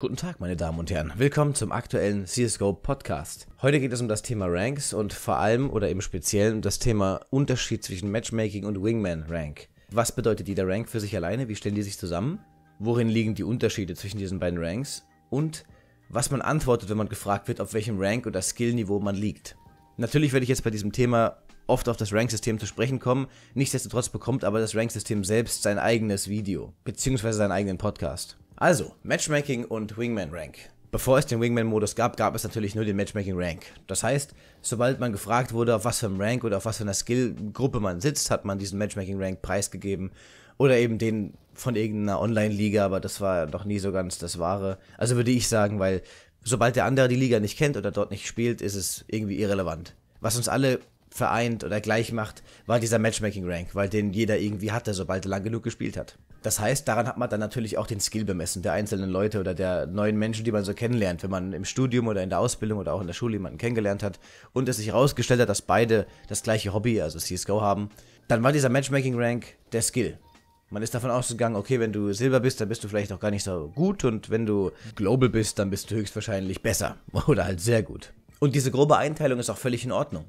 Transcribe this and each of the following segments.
Guten Tag, meine Damen und Herren. Willkommen zum aktuellen CSGO Podcast. Heute geht es um das Thema Ranks und vor allem oder im Speziellen um das Thema Unterschied zwischen Matchmaking und Wingman Rank. Was bedeutet jeder Rank für sich alleine? Wie stellen die sich zusammen? Worin liegen die Unterschiede zwischen diesen beiden Ranks? Und was man antwortet, wenn man gefragt wird, auf welchem Rank oder Skillniveau man liegt. Natürlich werde ich jetzt bei diesem Thema oft auf das Rank-System zu sprechen kommen. Nichtsdestotrotz bekommt aber das Rank-System selbst sein eigenes Video, beziehungsweise seinen eigenen Podcast. Also, Matchmaking und Wingman Rank. Bevor es den Wingman-Modus gab, gab es natürlich nur den Matchmaking-Rank. Das heißt, sobald man gefragt wurde, auf was für einem Rank oder auf was für einer Skill-Gruppe man sitzt, hat man diesen Matchmaking-Rank preisgegeben. Oder eben den von irgendeiner Online-Liga, aber das war noch nie so ganz das Wahre. Also würde ich sagen, weil sobald der andere die Liga nicht kennt oder dort nicht spielt, ist es irgendwie irrelevant. Was uns alle vereint oder gleich macht, war dieser Matchmaking-Rank, weil den jeder irgendwie hatte, sobald er lang genug gespielt hat. Das heißt, daran hat man dann natürlich auch den Skill bemessen der einzelnen Leute oder der neuen Menschen, die man so kennenlernt, wenn man im Studium oder in der Ausbildung oder auch in der Schule jemanden kennengelernt hat und es sich herausgestellt hat, dass beide das gleiche Hobby, also CSGO haben, dann war dieser Matchmaking-Rank der Skill. Man ist davon ausgegangen, okay, wenn du Silber bist, dann bist du vielleicht auch gar nicht so gut und wenn du Global bist, dann bist du höchstwahrscheinlich besser oder halt sehr gut. Und diese grobe Einteilung ist auch völlig in Ordnung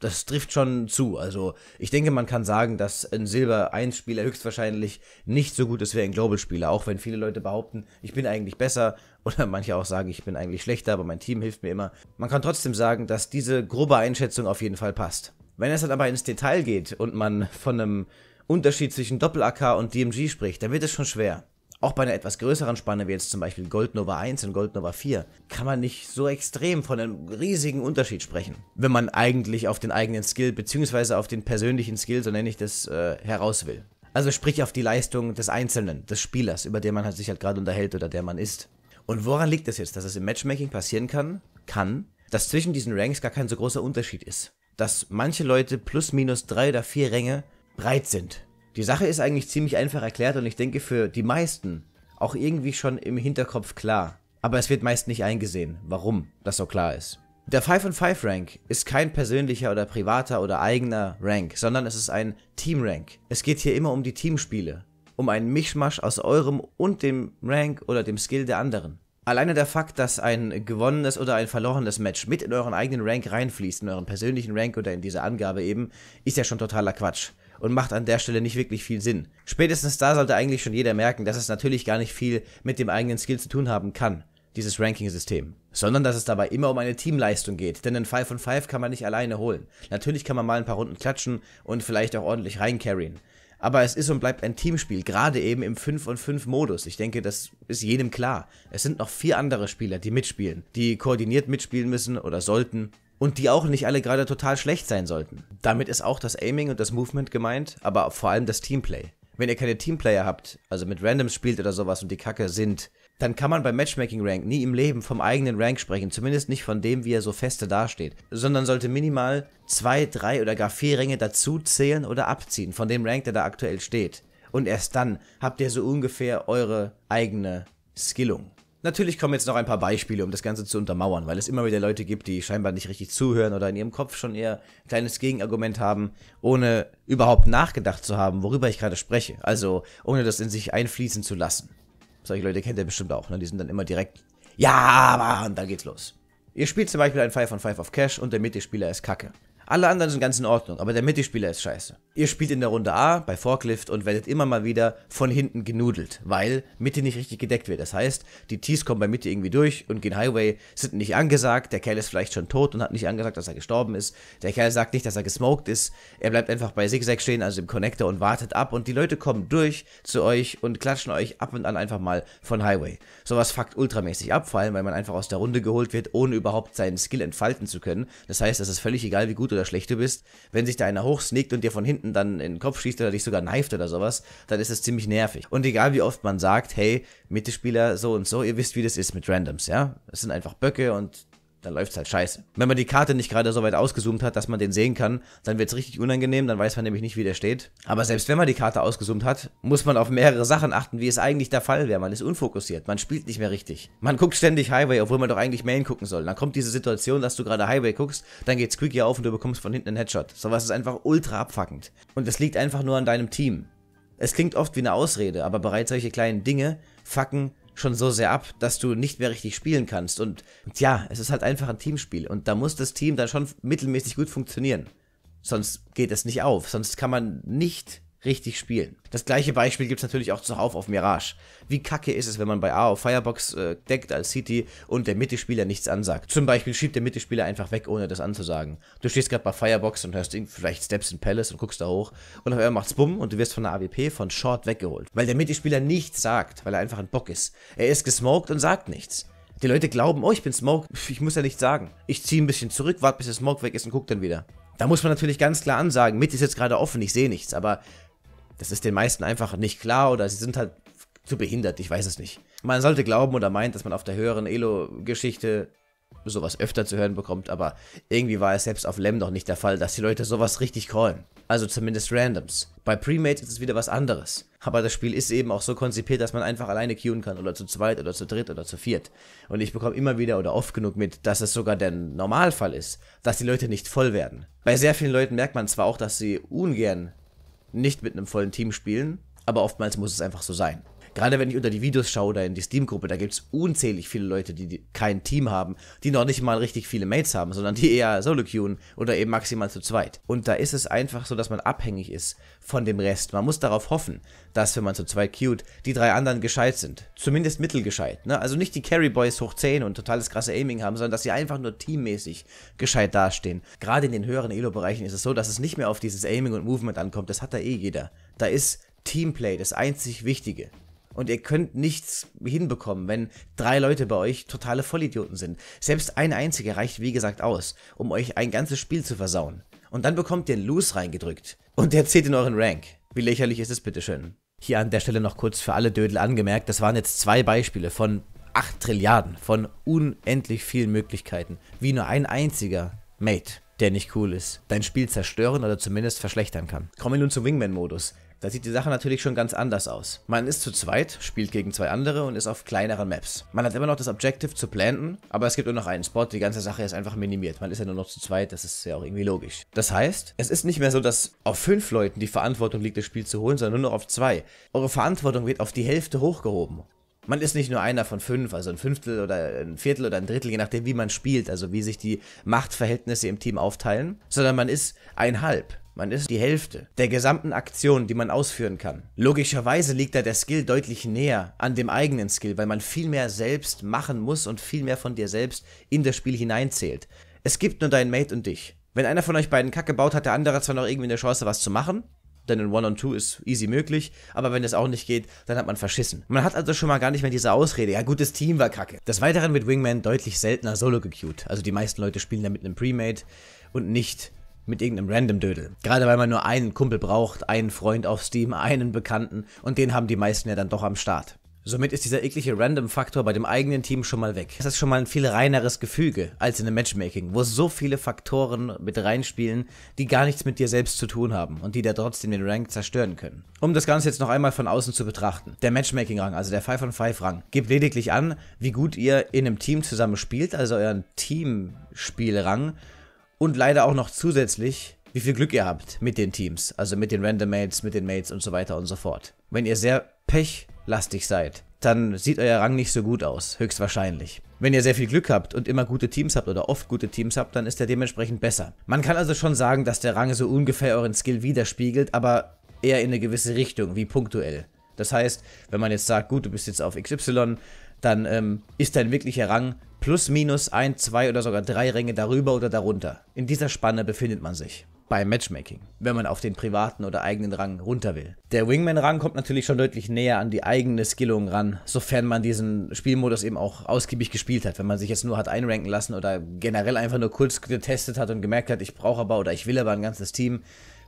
das trifft schon zu. Also ich denke, man kann sagen, dass ein Silber-1-Spieler höchstwahrscheinlich nicht so gut ist wie ein Global-Spieler, auch wenn viele Leute behaupten, ich bin eigentlich besser oder manche auch sagen, ich bin eigentlich schlechter, aber mein Team hilft mir immer. Man kann trotzdem sagen, dass diese grobe Einschätzung auf jeden Fall passt. Wenn es dann aber ins Detail geht und man von einem Unterschied zwischen Doppel-AK und DMG spricht, dann wird es schon schwer. Auch bei einer etwas größeren Spanne, wie jetzt zum Beispiel Goldnova 1 und Goldnova 4, kann man nicht so extrem von einem riesigen Unterschied sprechen. Wenn man eigentlich auf den eigenen Skill, beziehungsweise auf den persönlichen Skill, so nenne ich das, äh, heraus will. Also sprich auf die Leistung des Einzelnen, des Spielers, über den man halt sich halt gerade unterhält oder der man ist. Und woran liegt es jetzt, dass es im Matchmaking passieren kann, kann, dass zwischen diesen Ranks gar kein so großer Unterschied ist? Dass manche Leute plus minus drei oder vier Ränge breit sind die Sache ist eigentlich ziemlich einfach erklärt und ich denke für die meisten auch irgendwie schon im Hinterkopf klar. Aber es wird meist nicht eingesehen, warum das so klar ist. Der 5 on 5 Rank ist kein persönlicher oder privater oder eigener Rank, sondern es ist ein Team Rank. Es geht hier immer um die Teamspiele, um einen Mischmasch aus eurem und dem Rank oder dem Skill der anderen. Alleine der Fakt, dass ein gewonnenes oder ein verlorenes Match mit in euren eigenen Rank reinfließt, in euren persönlichen Rank oder in diese Angabe eben, ist ja schon totaler Quatsch und macht an der Stelle nicht wirklich viel Sinn. Spätestens da sollte eigentlich schon jeder merken, dass es natürlich gar nicht viel mit dem eigenen Skill zu tun haben kann, dieses Ranking-System, sondern dass es dabei immer um eine Teamleistung geht, denn ein 5 von 5 kann man nicht alleine holen. Natürlich kann man mal ein paar Runden klatschen und vielleicht auch ordentlich reincarryen. Aber es ist und bleibt ein Teamspiel, gerade eben im 5 und 5 Modus. Ich denke, das ist jedem klar. Es sind noch vier andere Spieler, die mitspielen, die koordiniert mitspielen müssen oder sollten und die auch nicht alle gerade total schlecht sein sollten. Damit ist auch das Aiming und das Movement gemeint, aber vor allem das Teamplay. Wenn ihr keine Teamplayer habt, also mit Randoms spielt oder sowas und die Kacke sind, dann kann man beim Matchmaking Rank nie im Leben vom eigenen Rank sprechen, zumindest nicht von dem, wie er so feste dasteht, sondern sollte minimal zwei, drei oder gar vier Ränge dazu zählen oder abziehen von dem Rank, der da aktuell steht. Und erst dann habt ihr so ungefähr eure eigene Skillung. Natürlich kommen jetzt noch ein paar Beispiele, um das Ganze zu untermauern, weil es immer wieder Leute gibt, die scheinbar nicht richtig zuhören oder in ihrem Kopf schon eher ein kleines Gegenargument haben, ohne überhaupt nachgedacht zu haben, worüber ich gerade spreche. Also ohne das in sich einfließen zu lassen. Solche Leute kennt ihr bestimmt auch, ne? Die sind dann immer direkt, ja, aber, und dann geht's los. Ihr spielt zum Beispiel ein Five on Five of Cash und der Mitspieler ist kacke. Alle anderen sind ganz in Ordnung, aber der Mittelspieler ist scheiße. Ihr spielt in der Runde A bei Forklift und werdet immer mal wieder von hinten genudelt, weil Mitte nicht richtig gedeckt wird. Das heißt, die Tees kommen bei Mitte irgendwie durch und gehen Highway, sind nicht angesagt, der Kerl ist vielleicht schon tot und hat nicht angesagt, dass er gestorben ist. Der Kerl sagt nicht, dass er gesmoked ist. Er bleibt einfach bei Zigzag stehen, also im Connector und wartet ab und die Leute kommen durch zu euch und klatschen euch ab und an einfach mal von Highway. Sowas fuckt ultramäßig ab, vor allem, weil man einfach aus der Runde geholt wird, ohne überhaupt seinen Skill entfalten zu können. Das heißt, es ist völlig egal, wie gut oder du bist, wenn sich da einer hochsneakt und dir von hinten dann in den Kopf schießt oder dich sogar kneift oder sowas, dann ist das ziemlich nervig. Und egal wie oft man sagt, hey, Mittelspieler so und so, ihr wisst, wie das ist mit Randoms, ja? Es sind einfach Böcke und dann läuft es halt scheiße. Wenn man die Karte nicht gerade so weit ausgezoomt hat, dass man den sehen kann, dann wird es richtig unangenehm, dann weiß man nämlich nicht, wie der steht. Aber selbst wenn man die Karte ausgezoomt hat, muss man auf mehrere Sachen achten, wie es eigentlich der Fall wäre. Man ist unfokussiert, man spielt nicht mehr richtig. Man guckt ständig Highway, obwohl man doch eigentlich Main gucken soll. Dann kommt diese Situation, dass du gerade Highway guckst, dann geht's Quickie auf und du bekommst von hinten einen Headshot. Sowas ist einfach ultra abfuckend. Und es liegt einfach nur an deinem Team. Es klingt oft wie eine Ausrede, aber bereits solche kleinen Dinge fucken schon so sehr ab, dass du nicht mehr richtig spielen kannst. Und ja, es ist halt einfach ein Teamspiel. Und da muss das Team dann schon mittelmäßig gut funktionieren. Sonst geht es nicht auf. Sonst kann man nicht richtig spielen. Das gleiche Beispiel gibt es natürlich auch zuhauf auf Mirage. Wie kacke ist es, wenn man bei A auf Firebox äh, deckt als City und der Mittelspieler nichts ansagt. Zum Beispiel schiebt der Mittelspieler einfach weg, ohne das anzusagen. Du stehst gerade bei Firebox und hörst vielleicht Steps in Palace und guckst da hoch und auf einmal macht's bumm und du wirst von der AWP von Short weggeholt. Weil der Mittelspieler nichts sagt, weil er einfach ein Bock ist. Er ist gesmoked und sagt nichts. Die Leute glauben, oh, ich bin Smoke, ich muss ja nichts sagen. Ich ziehe ein bisschen zurück, warte bis der Smoke weg ist und guck dann wieder. Da muss man natürlich ganz klar ansagen, mit ist jetzt gerade offen, ich sehe nichts, aber das ist den meisten einfach nicht klar oder sie sind halt zu behindert, ich weiß es nicht. Man sollte glauben oder meint, dass man auf der höheren Elo-Geschichte sowas öfter zu hören bekommt, aber irgendwie war es selbst auf Lem doch nicht der Fall, dass die Leute sowas richtig callen. Also zumindest Randoms. Bei Premates ist es wieder was anderes. Aber das Spiel ist eben auch so konzipiert, dass man einfach alleine queuen kann oder zu zweit oder zu dritt oder zu viert. Und ich bekomme immer wieder oder oft genug mit, dass es sogar der Normalfall ist, dass die Leute nicht voll werden. Bei sehr vielen Leuten merkt man zwar auch, dass sie ungern nicht mit einem vollen Team spielen, aber oftmals muss es einfach so sein. Gerade wenn ich unter die Videos schaue oder in die Steam-Gruppe, da gibt es unzählig viele Leute, die, kein Team haben, die noch nicht mal richtig viele Mates haben, sondern die eher solo queuen oder eben maximal zu zweit. Und da ist es einfach so, dass man abhängig ist von dem Rest. Man muss darauf hoffen, dass, wenn man zu zweit queued, die drei anderen gescheit sind. Zumindest mittelgescheit. Ne? Also nicht die Carry Boys hoch 10 und totales krasse Aiming haben, sondern dass sie einfach nur teammäßig gescheit dastehen. Gerade in den höheren Elo-Bereichen ist es so, dass es nicht mehr auf dieses Aiming und Movement ankommt. Das hat da eh jeder. Da ist Teamplay das einzig Wichtige und ihr könnt nichts hinbekommen, wenn drei Leute bei euch totale Vollidioten sind. Selbst ein einziger reicht, wie gesagt, aus, um euch ein ganzes Spiel zu versauen. Und dann bekommt ihr einen Loose reingedrückt und der zählt in euren Rank. Wie lächerlich ist es bitteschön. Hier an der Stelle noch kurz für alle Dödel angemerkt, das waren jetzt zwei Beispiele von 8 Trilliarden, von unendlich vielen Möglichkeiten, wie nur ein einziger Mate der nicht cool ist, dein Spiel zerstören oder zumindest verschlechtern kann. Kommen wir nun zum Wingman-Modus. Da sieht die Sache natürlich schon ganz anders aus. Man ist zu zweit, spielt gegen zwei andere und ist auf kleineren Maps. Man hat immer noch das Objective zu planten, aber es gibt nur noch einen Spot, die ganze Sache ist einfach minimiert. Man ist ja nur noch zu zweit, das ist ja auch irgendwie logisch. Das heißt, es ist nicht mehr so, dass auf fünf Leuten die Verantwortung liegt, das Spiel zu holen, sondern nur noch auf zwei. Eure Verantwortung wird auf die Hälfte hochgehoben man ist nicht nur einer von fünf, also ein Fünftel oder ein Viertel oder ein Drittel, je nachdem, wie man spielt, also wie sich die Machtverhältnisse im Team aufteilen, sondern man ist ein Halb. Man ist die Hälfte der gesamten Aktion, die man ausführen kann. Logischerweise liegt da der Skill deutlich näher an dem eigenen Skill, weil man viel mehr selbst machen muss und viel mehr von dir selbst in das Spiel hineinzählt. Es gibt nur deinen Mate und dich. Wenn einer von euch beiden Kacke baut, hat der andere zwar noch irgendwie eine Chance, was zu machen, denn ein One-on-Two ist easy möglich. Aber wenn das auch nicht geht, dann hat man verschissen. Man hat also schon mal gar nicht mehr diese Ausrede, ja gutes Team war kacke. Des Weiteren wird Wingman deutlich seltener solo gecued. Also die meisten Leute spielen da mit einem Premade und nicht mit irgendeinem random Dödel. Gerade weil man nur einen Kumpel braucht, einen Freund auf Steam, einen Bekannten und den haben die meisten ja dann doch am Start. Somit ist dieser eklige Random-Faktor bei dem eigenen Team schon mal weg. Das ist schon mal ein viel reineres Gefüge als in einem Matchmaking, wo so viele Faktoren mit reinspielen, die gar nichts mit dir selbst zu tun haben und die da trotzdem den Rank zerstören können. Um das Ganze jetzt noch einmal von außen zu betrachten. Der Matchmaking-Rang, also der 5 on 5-Rang, gibt lediglich an, wie gut ihr in einem Team zusammen spielt, also euren Teamspielrang und leider auch noch zusätzlich wie viel Glück ihr habt mit den Teams, also mit den Random Mates, mit den Mates und so weiter und so fort. Wenn ihr sehr Pech lastig seid, dann sieht euer Rang nicht so gut aus, höchstwahrscheinlich. Wenn ihr sehr viel Glück habt und immer gute Teams habt oder oft gute Teams habt, dann ist er dementsprechend besser. Man kann also schon sagen, dass der Rang so ungefähr euren Skill widerspiegelt, aber eher in eine gewisse Richtung, wie punktuell. Das heißt, wenn man jetzt sagt, gut, du bist jetzt auf XY, dann ähm, ist dein wirklicher Rang plus minus ein, zwei oder sogar drei Ränge darüber oder darunter. In dieser Spanne befindet man sich beim Matchmaking, wenn man auf den privaten oder eigenen Rang runter will. Der Wingman-Rang kommt natürlich schon deutlich näher an die eigene Skillung ran, sofern man diesen Spielmodus eben auch ausgiebig gespielt hat. Wenn man sich jetzt nur hat einranken lassen oder generell einfach nur kurz getestet hat und gemerkt hat, ich brauche aber oder ich will aber ein ganzes Team,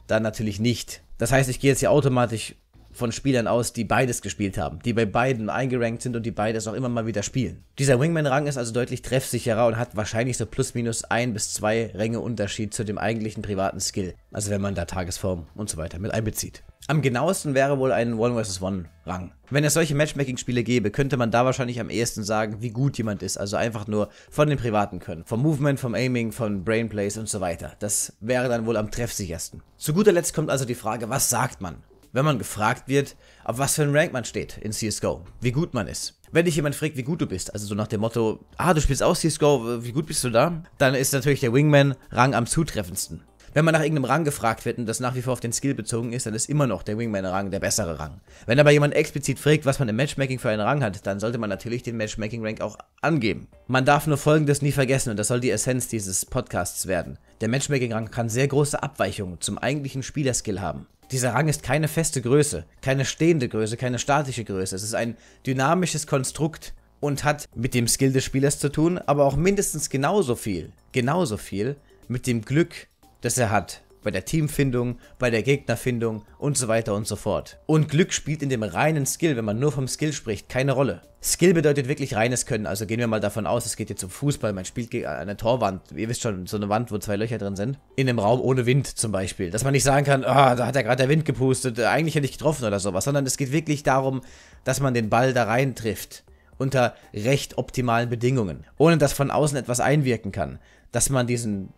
dann natürlich nicht. Das heißt, ich gehe jetzt hier automatisch von Spielern aus, die beides gespielt haben, die bei beiden eingerankt sind und die beides auch immer mal wieder spielen. Dieser Wingman-Rang ist also deutlich treffsicherer und hat wahrscheinlich so plus minus ein bis zwei Ränge Unterschied zu dem eigentlichen privaten Skill, also wenn man da Tagesform und so weiter mit einbezieht. Am genauesten wäre wohl ein One vs. One Rang. Wenn es solche Matchmaking-Spiele gäbe, könnte man da wahrscheinlich am ehesten sagen, wie gut jemand ist. Also einfach nur von den privaten Können. Vom Movement, vom Aiming, von Brainplays und so weiter. Das wäre dann wohl am treffsichersten. Zu guter Letzt kommt also die Frage, was sagt man? wenn man gefragt wird, auf was für ein Rank man steht in CSGO, wie gut man ist. Wenn dich jemand fragt, wie gut du bist, also so nach dem Motto, ah, du spielst auch CSGO, wie gut bist du da? Dann ist natürlich der Wingman-Rang am zutreffendsten. Wenn man nach irgendeinem Rang gefragt wird und das nach wie vor auf den Skill bezogen ist, dann ist immer noch der Wingman-Rang der bessere Rang. Wenn aber jemand explizit fragt, was man im Matchmaking für einen Rang hat, dann sollte man natürlich den Matchmaking-Rank auch angeben. Man darf nur Folgendes nie vergessen und das soll die Essenz dieses Podcasts werden. Der Matchmaking-Rang kann sehr große Abweichungen zum eigentlichen Spielerskill haben. Dieser Rang ist keine feste Größe, keine stehende Größe, keine statische Größe. Es ist ein dynamisches Konstrukt und hat mit dem Skill des Spielers zu tun, aber auch mindestens genauso viel, genauso viel mit dem Glück, das er hat bei der Teamfindung, bei der Gegnerfindung und so weiter und so fort. Und Glück spielt in dem reinen Skill, wenn man nur vom Skill spricht, keine Rolle. Skill bedeutet wirklich reines Können, also gehen wir mal davon aus, es geht jetzt um Fußball, man spielt gegen eine Torwand, ihr wisst schon, so eine Wand, wo zwei Löcher drin sind, in einem Raum ohne Wind zum Beispiel, dass man nicht sagen kann, oh, da hat ja gerade der Wind gepustet, äh, eigentlich hätte ich getroffen oder sowas, sondern es geht wirklich darum, dass man den Ball da rein trifft, unter recht optimalen Bedingungen, ohne dass von außen etwas einwirken kann, dass man diesen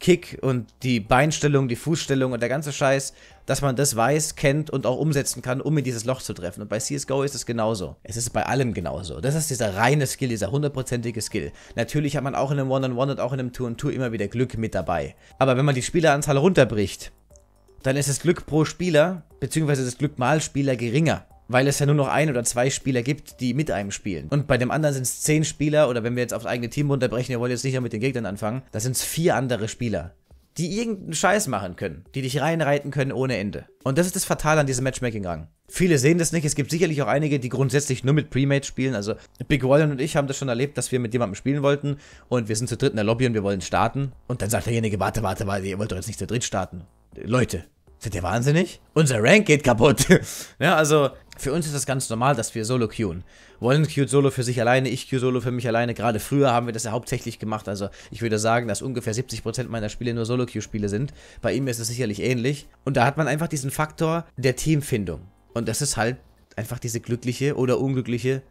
Kick und die Beinstellung, die Fußstellung und der ganze Scheiß, dass man das weiß, kennt und auch umsetzen kann, um in dieses Loch zu treffen. Und bei CSGO ist es genauso. Es ist bei allem genauso. Das ist dieser reine Skill, dieser hundertprozentige Skill. Natürlich hat man auch in einem One-on-One -on -One und auch in einem Two-on-Two -Two immer wieder Glück mit dabei. Aber wenn man die Spieleranzahl runterbricht, dann ist das Glück pro Spieler, beziehungsweise das Glück mal Spieler geringer weil es ja nur noch ein oder zwei Spieler gibt, die mit einem spielen. Und bei dem anderen sind es zehn Spieler, oder wenn wir jetzt aufs eigene Team runterbrechen, ihr wollt jetzt nicht mit den Gegnern anfangen, da sind es vier andere Spieler, die irgendeinen Scheiß machen können, die dich reinreiten können ohne Ende. Und das ist das Fatale an diesem Matchmaking-Rang. Viele sehen das nicht, es gibt sicherlich auch einige, die grundsätzlich nur mit Premade spielen, also Big Wallen und ich haben das schon erlebt, dass wir mit jemandem spielen wollten und wir sind zu dritt in der Lobby und wir wollen starten und dann sagt derjenige, warte, warte, warte, ihr wollt doch jetzt nicht zu dritt starten. Leute, Seid ihr wahnsinnig? Unser Rank geht kaputt. ja, also für uns ist das ganz normal, dass wir Solo queuen. Wollen queued Solo für sich alleine, ich queue Solo für mich alleine. Gerade früher haben wir das ja hauptsächlich gemacht. Also ich würde sagen, dass ungefähr 70% meiner Spiele nur Solo queue Spiele sind. Bei ihm ist es sicherlich ähnlich. Und da hat man einfach diesen Faktor der Teamfindung. Und das ist halt einfach diese glückliche oder unglückliche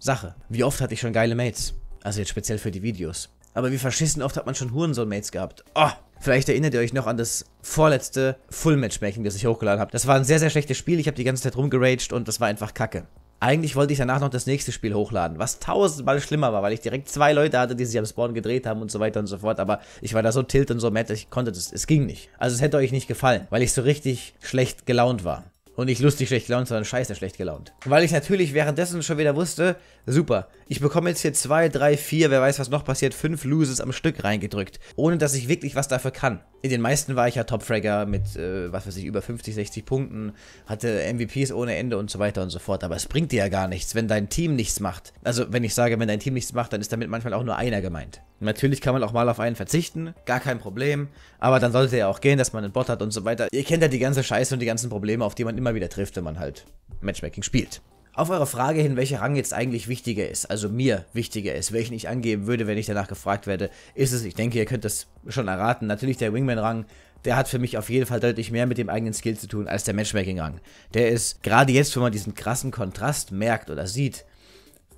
Sache. Wie oft hatte ich schon geile Mates? Also jetzt speziell für die Videos. Aber wie verschissen oft hat man schon Hurensohn-Mates gehabt? Oh, Vielleicht erinnert ihr euch noch an das vorletzte full match making das ich hochgeladen habe. Das war ein sehr, sehr schlechtes Spiel. Ich habe die ganze Zeit rumgeraged und das war einfach kacke. Eigentlich wollte ich danach noch das nächste Spiel hochladen, was tausendmal schlimmer war, weil ich direkt zwei Leute hatte, die sich am Spawn gedreht haben und so weiter und so fort. Aber ich war da so tilt und so mad, ich konnte das. Es ging nicht. Also es hätte euch nicht gefallen, weil ich so richtig schlecht gelaunt war. Und nicht lustig schlecht gelaunt, sondern scheiße schlecht gelaunt. Weil ich natürlich währenddessen schon wieder wusste, super, ich bekomme jetzt hier zwei, drei, vier, wer weiß was noch passiert, fünf Loses am Stück reingedrückt. Ohne dass ich wirklich was dafür kann in den meisten war ich ja Topfragger mit, äh, was weiß ich, über 50, 60 Punkten, hatte MVPs ohne Ende und so weiter und so fort. Aber es bringt dir ja gar nichts, wenn dein Team nichts macht. Also, wenn ich sage, wenn dein Team nichts macht, dann ist damit manchmal auch nur einer gemeint. Natürlich kann man auch mal auf einen verzichten, gar kein Problem. Aber dann sollte ja auch gehen, dass man einen Bot hat und so weiter. Ihr kennt ja die ganze Scheiße und die ganzen Probleme, auf die man immer wieder trifft, wenn man halt Matchmaking spielt. Auf eure Frage hin, welcher Rang jetzt eigentlich wichtiger ist, also mir wichtiger ist, welchen ich angeben würde, wenn ich danach gefragt werde, ist es, ich denke, ihr könnt das schon erraten, natürlich der Wingman-Rang, der hat für mich auf jeden Fall deutlich mehr mit dem eigenen Skill zu tun als der Matchmaking-Rang. Der ist, gerade jetzt, wenn man diesen krassen Kontrast merkt oder sieht,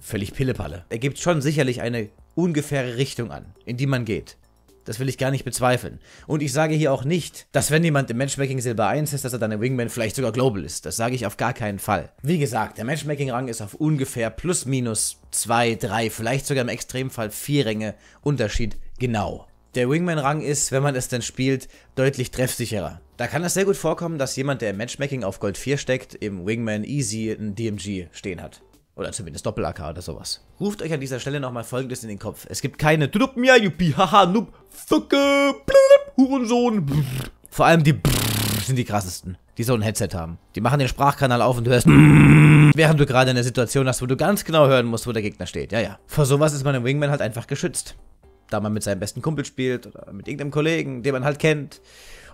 völlig Pillepalle. Er gibt schon sicherlich eine ungefähre Richtung an, in die man geht. Das will ich gar nicht bezweifeln. Und ich sage hier auch nicht, dass wenn jemand im Matchmaking Silber 1 ist, dass er dann im Wingman vielleicht sogar Global ist. Das sage ich auf gar keinen Fall. Wie gesagt, der Matchmaking-Rang ist auf ungefähr plus minus 2, 3, vielleicht sogar im Extremfall 4 Ränge Unterschied genau. Der Wingman-Rang ist, wenn man es denn spielt, deutlich treffsicherer. Da kann es sehr gut vorkommen, dass jemand, der im Matchmaking auf Gold 4 steckt, im Wingman Easy ein DMG stehen hat. Oder zumindest Doppel-AK oder sowas. Ruft euch an dieser Stelle nochmal folgendes in den Kopf. Es gibt keine Dudup mir, Juppie, haha, Noob, Fucke, blub, Hurensohn. Vor allem die sind die krassesten, die so ein Headset haben. Die machen den Sprachkanal auf und du hörst während du gerade in der Situation hast, wo du ganz genau hören musst, wo der Gegner steht. Ja, ja. Vor sowas ist man im Wingman halt einfach geschützt. Da man mit seinem besten Kumpel spielt oder mit irgendeinem Kollegen, den man halt kennt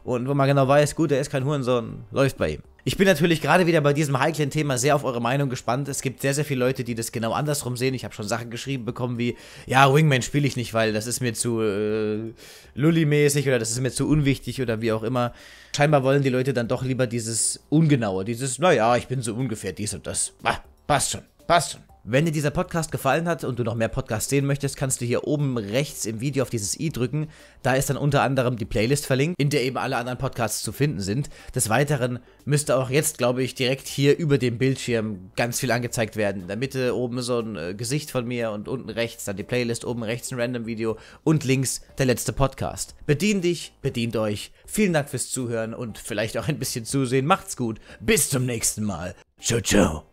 und wo man genau weiß, gut, er ist kein Hurensohn, läuft bei ihm. Ich bin natürlich gerade wieder bei diesem heiklen Thema sehr auf eure Meinung gespannt. Es gibt sehr, sehr viele Leute, die das genau andersrum sehen. Ich habe schon Sachen geschrieben bekommen wie, ja, Wingman spiele ich nicht, weil das ist mir zu äh, Lulli-mäßig oder das ist mir zu unwichtig oder wie auch immer. Scheinbar wollen die Leute dann doch lieber dieses Ungenaue, dieses, naja, ich bin so ungefähr dies und das. Bah, passt schon, passt schon. Wenn dir dieser Podcast gefallen hat und du noch mehr Podcasts sehen möchtest, kannst du hier oben rechts im Video auf dieses i drücken. Da ist dann unter anderem die Playlist verlinkt, in der eben alle anderen Podcasts zu finden sind. Des Weiteren müsste auch jetzt, glaube ich, direkt hier über dem Bildschirm ganz viel angezeigt werden. In der Mitte oben so ein äh, Gesicht von mir und unten rechts dann die Playlist, oben rechts ein Random Video und links der letzte Podcast. Bedien dich, bedient euch. Vielen Dank fürs Zuhören und vielleicht auch ein bisschen zusehen. Macht's gut. Bis zum nächsten Mal. Ciao, ciao.